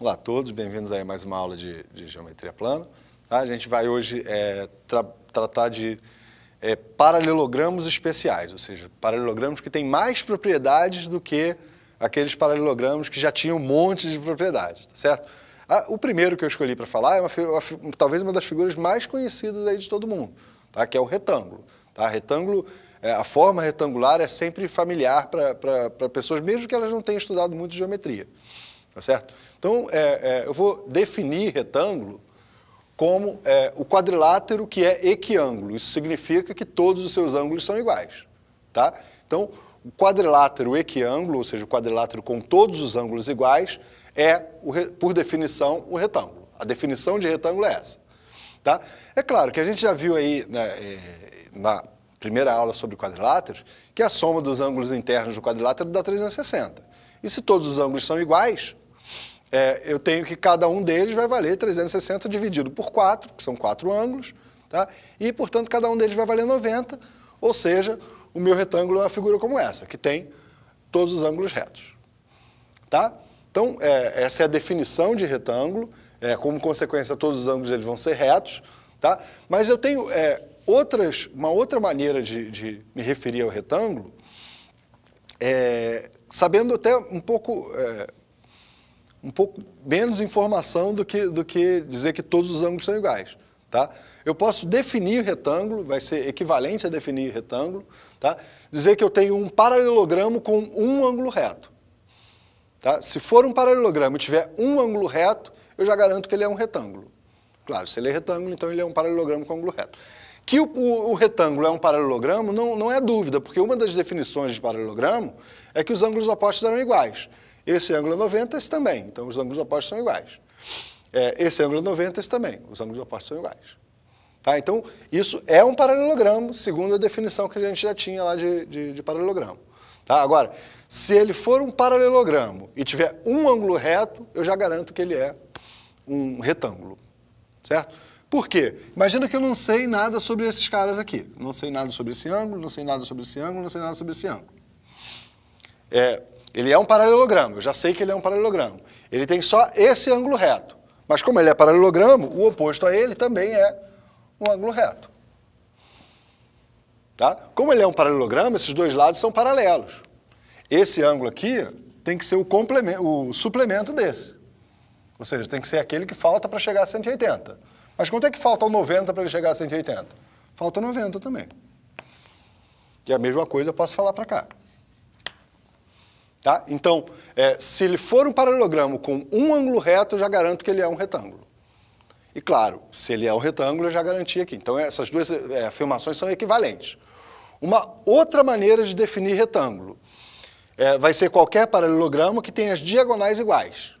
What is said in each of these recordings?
Olá a todos, bem-vindos a mais uma aula de, de geometria plana. Tá? A gente vai hoje é, tra tratar de é, paralelogramos especiais, ou seja, paralelogramos que têm mais propriedades do que aqueles paralelogramos que já tinham um monte de propriedades, tá certo? Ah, o primeiro que eu escolhi para falar é uma, uma, talvez uma das figuras mais conhecidas aí de todo mundo, tá? que é o retângulo. Tá? Retângulo, é, a forma retangular é sempre familiar para pessoas, mesmo que elas não tenham estudado muito geometria tá certo? Então, é, é, eu vou definir retângulo como é, o quadrilátero que é equiângulo. Isso significa que todos os seus ângulos são iguais, tá? Então, o quadrilátero equiângulo, ou seja, o quadrilátero com todos os ângulos iguais, é, por definição, o retângulo. A definição de retângulo é essa. Tá? É claro que a gente já viu aí né, é, na primeira aula sobre quadriláteros que a soma dos ângulos internos do quadrilátero dá 360. E se todos os ângulos são iguais, é, eu tenho que cada um deles vai valer 360 dividido por 4, que são quatro ângulos, tá? e, portanto, cada um deles vai valer 90, ou seja, o meu retângulo é uma figura como essa, que tem todos os ângulos retos. Tá? Então, é, essa é a definição de retângulo, é, como consequência, todos os ângulos eles vão ser retos, tá? mas eu tenho é, outras, uma outra maneira de, de, me referir ao retângulo, é, sabendo até um pouco é, um pouco menos informação do que, do que dizer que todos os ângulos são iguais. Tá? Eu posso definir retângulo, vai ser equivalente a definir retângulo, tá? dizer que eu tenho um paralelogramo com um ângulo reto. Tá? Se for um paralelogramo e tiver um ângulo reto, eu já garanto que ele é um retângulo. Claro, se ele é retângulo, então ele é um paralelogramo com ângulo reto. Que o, o, o, retângulo é um paralelogramo não, não é dúvida, porque uma das definições de paralelogramo é que os ângulos opostos eram iguais. Esse ângulo é 90, esse também. Então, os ângulos opostos são iguais. É, esse ângulo é 90, esse também. Os ângulos opostos são iguais. Tá? Então, isso é um paralelogramo, segundo a definição que a gente já tinha lá de, de, de paralelogramo. Tá? Agora, se ele for um paralelogramo e tiver um ângulo reto, eu já garanto que ele é um retângulo. Certo? Por quê? Imagina que eu não sei nada sobre esses caras aqui. Não sei nada sobre esse ângulo, não sei nada sobre esse ângulo, não sei nada sobre esse ângulo. É, ele é um paralelogramo, eu já sei que ele é um paralelogramo. Ele tem só esse ângulo reto. Mas como ele é paralelogramo, o oposto a ele também é um ângulo reto. Tá? Como ele é um paralelogramo, esses dois lados são paralelos. Esse ângulo aqui tem que ser o, complemento, o suplemento desse. Ou seja, tem que ser aquele que falta para chegar a 180. Mas quanto é que falta o 90 para ele chegar a 180? Falta 90 também. Que é a mesma coisa, eu posso falar para cá. Tá? Então, é, se ele for um paralelogramo com um ângulo reto, eu já garanto que ele é um retângulo. E claro, se ele é um retângulo, eu já garanti aqui. Então, essas duas é, afirmações são equivalentes. Uma outra maneira de definir retângulo é, vai ser qualquer paralelogramo que tenha as diagonais iguais.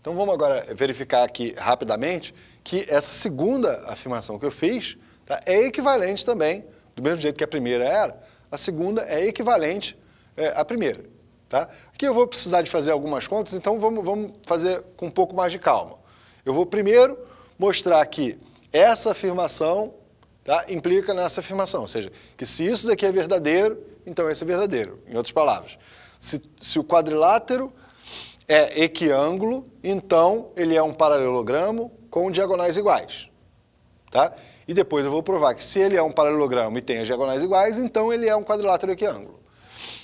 Então vamos agora verificar aqui rapidamente que essa segunda afirmação que eu fiz tá, é equivalente também, do mesmo jeito que a primeira era, a segunda é equivalente é, à primeira. Tá? Aqui eu vou precisar de fazer algumas contas, então vamos, vamos fazer com um pouco mais de calma. Eu vou primeiro mostrar que essa afirmação tá, implica nessa afirmação, ou seja, que se isso daqui é verdadeiro, então esse é verdadeiro, em outras palavras. Se, se o quadrilátero é equiângulo, então ele é um paralelogramo com diagonais iguais. Tá? E depois eu vou provar que se ele é um paralelogramo e tem as diagonais iguais, então ele é um quadrilátero equiângulo.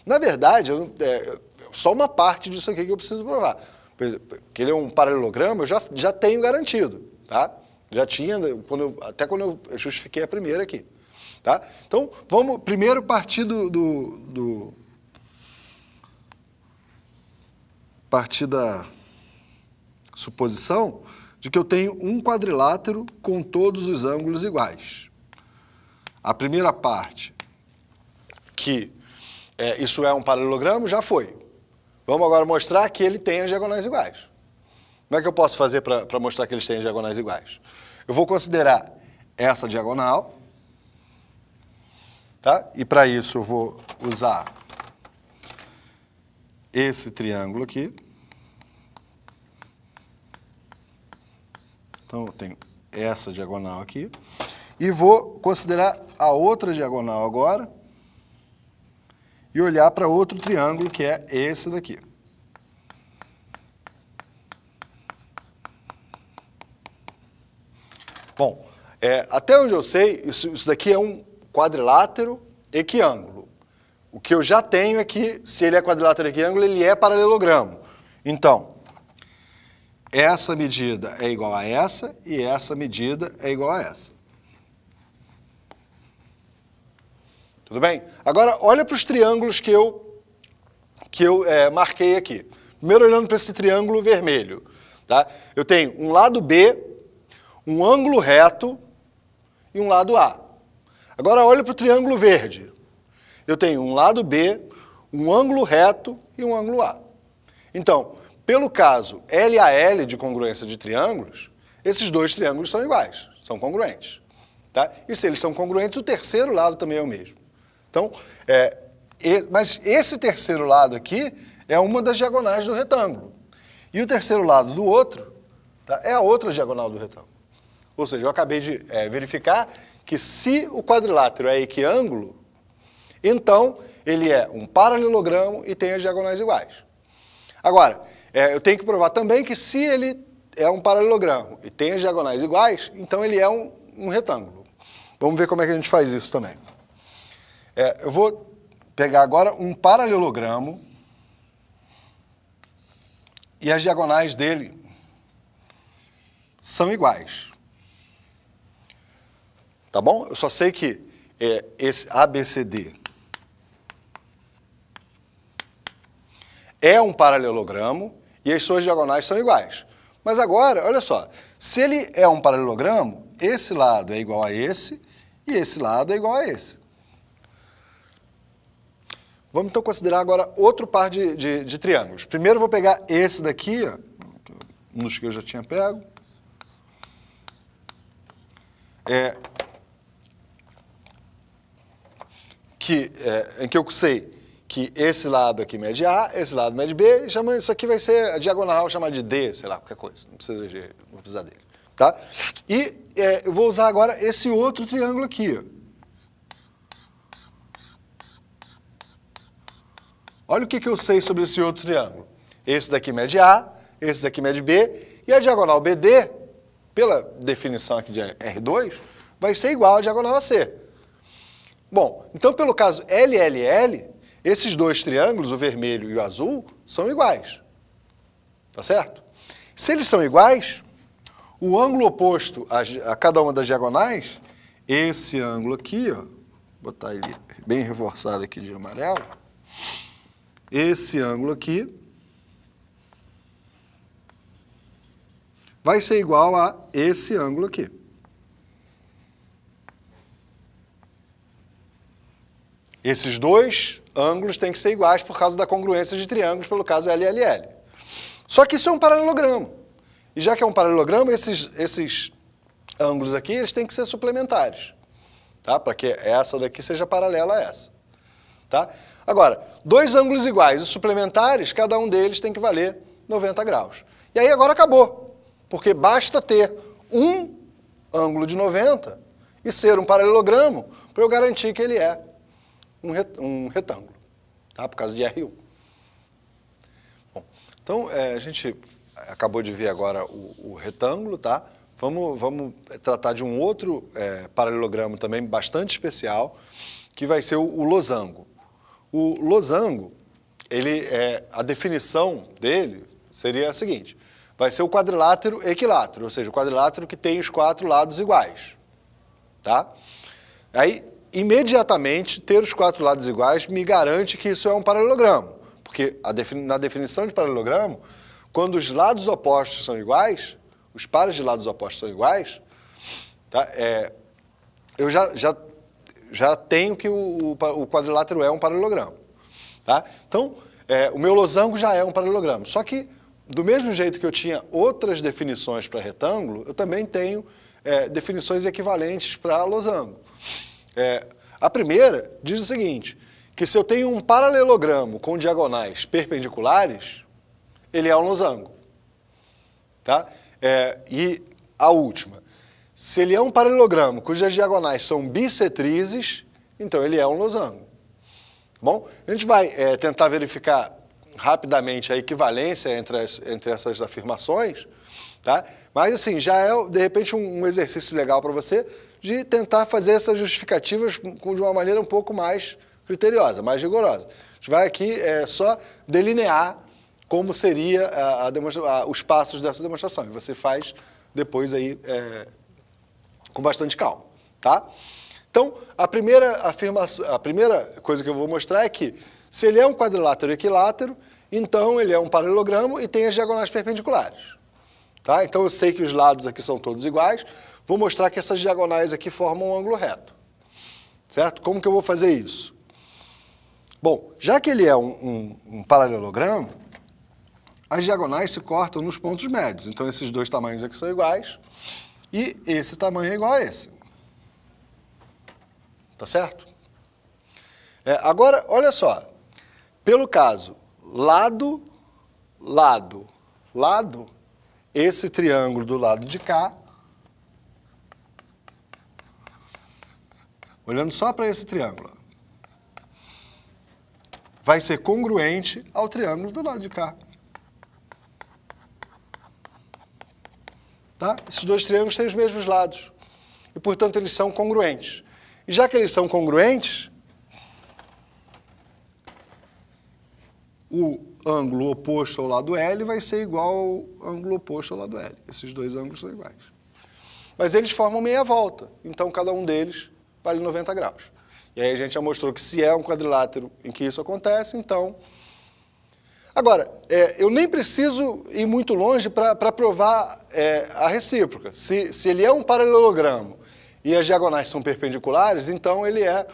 Na verdade, eu, é, só uma parte disso aqui que eu preciso provar. Que ele é um paralelogramo, eu já, já tenho garantido, tá? Já tinha, quando eu, até quando eu justifiquei a primeira aqui, tá? Então, vamos primeiro partir do, do, do partir da suposição de que eu tenho um quadrilátero com todos os ângulos iguais. A primeira parte, que é, isso é um paralelogramo, já foi. Vamos agora mostrar que ele tem as diagonais iguais. Como é que eu posso fazer para mostrar que eles têm as diagonais iguais? Eu vou considerar essa diagonal, tá? e para isso eu vou usar esse triângulo aqui, Então eu tenho essa diagonal aqui. E vou considerar a outra diagonal agora e olhar para outro triângulo, que é esse daqui. Bom, é, até onde eu sei, isso, isso daqui é um quadrilátero equiângulo. O que eu já tenho é que, se ele é quadrilátero equiângulo, ele é paralelogramo. Então, essa medida é igual a essa e essa medida é igual a essa. Tudo bem? Agora, olha para os triângulos que eu, que eu é, marquei aqui. Primeiro, olhando para esse triângulo vermelho. Tá? Eu tenho um lado B, um ângulo reto e um lado A. Agora, olha para o triângulo verde. Eu tenho um lado B, um ângulo reto e um ângulo A. Então, pelo caso LAL de congruência de triângulos, esses dois triângulos são iguais, são congruentes. Tá? E se eles são congruentes, o terceiro lado também é o mesmo. Então, é, e, mas esse terceiro lado aqui é uma das diagonais do retângulo. E o terceiro lado do outro tá, é a outra diagonal do retângulo. Ou seja, eu acabei de é, verificar que se o quadrilátero é equiângulo, então ele é um paralelogramo e tem as diagonais iguais. Agora, é, eu tenho que provar também que se ele é um paralelogramo e tem as diagonais iguais, então ele é um, um retângulo. Vamos ver como é que a gente faz isso também. É, eu vou pegar agora um paralelogramo e as diagonais dele são iguais. Tá bom? Eu só sei que é, esse ABCD é um paralelogramo e as suas diagonais são iguais. Mas agora, olha só, se ele é um paralelogramo, esse lado é igual a esse e esse lado é igual a esse. Vamos então considerar agora outro par de, de, de triângulos. Primeiro vou pegar esse daqui, um dos que eu já tinha pego. É, que, é, em que eu sei que esse lado aqui mede A, esse lado mede B, chama, isso aqui vai ser a diagonal chamada de D, sei lá, qualquer coisa, não precisa, de, não precisa dele. Tá? E é, eu vou usar agora esse outro triângulo aqui. Olha o que, que eu sei sobre esse outro triângulo. Esse daqui mede A, esse daqui mede B, e a diagonal BD, pela definição aqui de R2, vai ser igual à diagonal AC. Bom, então pelo caso LLL, esses dois triângulos, o vermelho e o azul, são iguais. Tá certo? Se eles são iguais, o ângulo oposto a, a cada uma das diagonais, esse ângulo aqui, ó, vou botar ele bem reforçado aqui de amarelo, esse ângulo aqui vai ser igual a esse ângulo aqui. Esses dois ângulos têm que ser iguais por causa da congruência de triângulos, pelo caso LLL. Só que isso é um paralelogramo. E já que é um paralelogramo, esses, esses ângulos aqui eles têm que ser suplementares, tá? para que essa daqui seja paralela a essa. Tá? Agora, dois ângulos iguais e suplementares, cada um deles tem que valer 90 graus. E aí agora acabou, porque basta ter um ângulo de 90 e ser um paralelogramo para eu garantir que ele é um, um retângulo, tá? por causa de RU. Bom, então, é, a gente acabou de ver agora o, o retângulo, tá? Vamos, vamos tratar de um outro é, paralelogramo também bastante especial, que vai ser o, o losango. O losango, ele, é, a definição dele seria a seguinte, vai ser o quadrilátero equilátero, ou seja, o quadrilátero que tem os quatro lados iguais, tá? Aí, imediatamente ter os quatro lados iguais me garante que isso é um paralelogramo. Porque defini na definição de paralelogramo, quando os lados opostos são iguais, os pares de lados opostos são iguais, tá? É, eu já, já, já tenho que o, o quadrilátero é um paralelogramo. Tá? Então, é, o meu losango já é um paralelogramo. Só que, do mesmo jeito que eu tinha outras definições para retângulo, eu também tenho é, definições equivalentes para losango. É, a primeira diz o seguinte: que se eu tenho um paralelogramo com diagonais perpendiculares, ele é um losango. Tá? É, e a última. Se ele é um paralelogramo cujas diagonais são bissetrizes, então ele é um losango. Tá bom, a gente vai é, tentar verificar rapidamente a equivalência entre, as, entre essas afirmações Tá? Mas, assim, já é, de repente, um exercício legal para você de tentar fazer essas justificativas de uma maneira um pouco mais criteriosa, mais rigorosa. A gente vai aqui é, só delinear como seria a, a os passos dessa demonstração. E você faz depois aí é, com bastante calma, tá? Então, a primeira afirmação, a primeira coisa que eu vou mostrar é que se ele é um quadrilátero equilátero, então ele é um paralelogramo e tem as diagonais perpendiculares. Tá? Então eu sei que os lados aqui são todos iguais, vou mostrar que essas diagonais aqui formam um ângulo reto. Certo? Como que eu vou fazer isso? Bom, já que ele é um, um, um paralelogramo, as diagonais se cortam nos pontos médios. Então esses dois tamanhos aqui são iguais e esse tamanho é igual a esse. Tá certo? É, agora, olha só. Pelo caso, lado, lado, lado, esse triângulo do lado de cá. Olhando só para esse triângulo. Vai ser congruente ao triângulo do lado de cá. Tá? Esses dois triângulos têm os mesmos lados. E, portanto, eles são congruentes. E já que eles são congruentes, o ângulo oposto ao lado L vai ser igual ao ângulo oposto ao lado L. Esses dois ângulos são iguais. Mas eles formam meia volta, então cada um deles vale 90 graus. E aí a gente já mostrou que se é um quadrilátero em que isso acontece, então... Agora, é, eu nem preciso ir muito longe para provar é, a recíproca. Se, se ele é um paralelogramo e as diagonais são perpendiculares, então ele é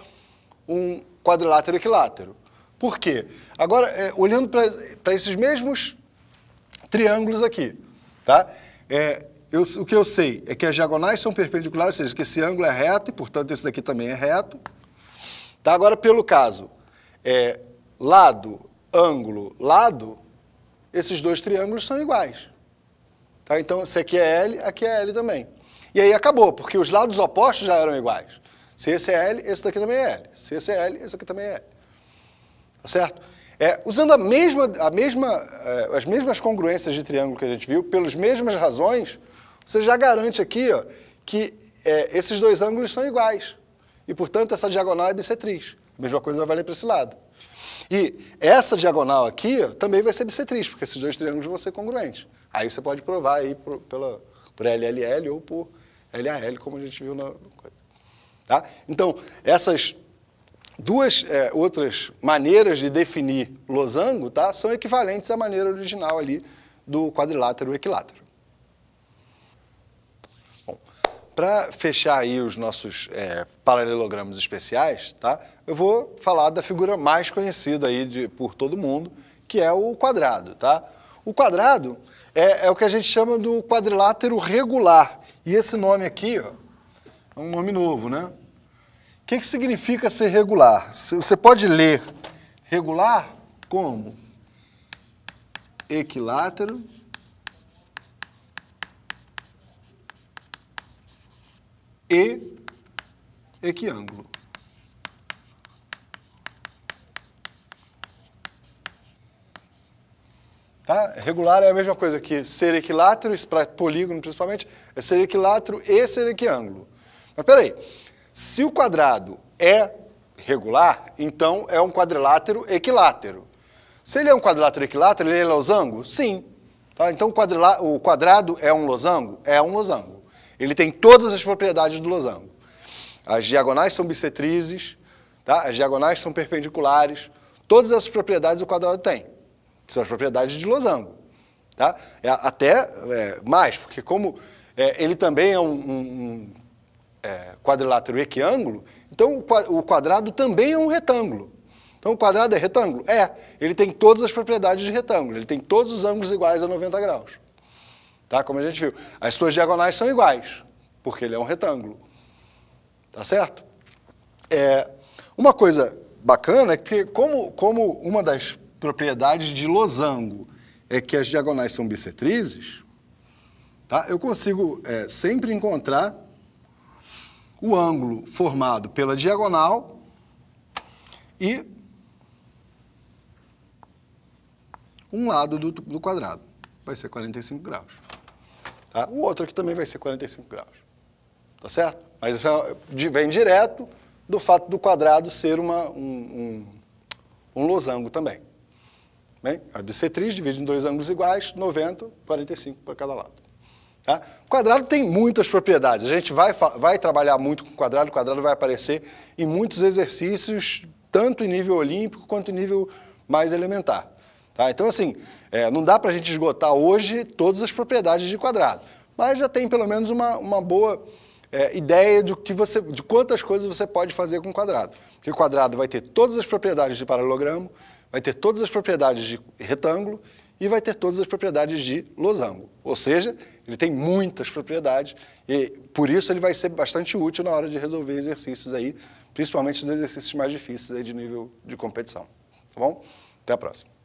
um quadrilátero equilátero. Por quê? Agora, é, olhando para esses mesmos triângulos aqui, tá? É, eu, o que eu sei é que as diagonais são perpendiculares, ou seja, que esse ângulo é reto e, portanto, esse daqui também é reto. Tá? Agora, pelo caso, é, lado, ângulo, lado, esses dois triângulos são iguais. Tá? Então, se aqui é L, aqui é L também. E aí acabou, porque os lados opostos já eram iguais. Se esse é L, esse daqui também é L. Se esse é L, esse aqui também é L. Tá certo? É, usando a mesma, a mesma, é, as mesmas congruências de triângulo que a gente viu, pelas mesmas razões, você já garante aqui ó, que é, esses dois ângulos são iguais. E, portanto, essa diagonal é bissetriz. A mesma coisa vai valer para esse lado. E essa diagonal aqui ó, também vai ser bissetriz, porque esses dois triângulos vão ser congruentes. Aí você pode provar aí por, pela, por LLL ou por LAL, como a gente viu na... Tá? Então, essas Duas é, outras maneiras de definir losango tá, são equivalentes à maneira original ali do quadrilátero equilátero. Bom, Para fechar aí os nossos é, paralelogramas especiais, tá, eu vou falar da figura mais conhecida aí de, por todo mundo, que é o quadrado. Tá? O quadrado é, é o que a gente chama do quadrilátero regular. E esse nome aqui ó, é um nome novo, né? que, que significa ser regular? Você pode ler regular como equilátero e equiângulo. Tá? Regular é a mesma coisa que ser equilátero, para polígono principalmente, é ser equilátero e ser equiângulo. Mas peraí, se o quadrado é regular, então é um quadrilátero equilátero. Se ele é um quadrilátero equilátero, ele é losango? Sim. Tá? Então o, o quadrado é um losango? É um losango. Ele tem todas as propriedades do losango. As diagonais são bissetrizes, tá? as diagonais são perpendiculares. Todas essas propriedades o quadrado tem. São as propriedades de losango. Tá? É, até é, mais, porque como é, ele também é um, um, um é, quadrilátero equiângulo, então o quadrado também é um retângulo. Então o quadrado é retângulo? É. Ele tem todas as propriedades de retângulo, ele tem todos os ângulos iguais a 90 graus. Tá? Como a gente viu, as suas diagonais são iguais, porque ele é um retângulo. Tá certo? É, uma coisa bacana é que, como, como uma das propriedades de losango é que as diagonais são bissetrizes, tá? eu consigo é, sempre encontrar o ângulo formado pela diagonal e um lado do, do quadrado. Vai ser 45 graus. Tá? O outro aqui também vai ser 45 graus. Tá certo? Mas isso é, vem direto do fato do quadrado ser uma, um, um, um losango também. Bem, a bissetriz divide em dois ângulos iguais, 90, 45 para cada lado. Tá? O quadrado tem muitas propriedades. A gente vai, vai trabalhar muito com quadrado, o quadrado vai aparecer em muitos exercícios, tanto em nível olímpico quanto em nível mais elementar. Tá? Então, assim, é, não dá para a gente esgotar hoje todas as propriedades de quadrado, mas já tem pelo menos uma, uma boa é, ideia de, que você, de quantas coisas você pode fazer com quadrado. Porque o quadrado vai ter todas as propriedades de paralelogramo, vai ter todas as propriedades de retângulo e vai ter todas as propriedades de losango. Ou seja, ele tem muitas propriedades e por isso ele vai ser bastante útil na hora de resolver exercícios aí, principalmente os exercícios mais difíceis aí de nível de competição. Tá bom? Até a próxima.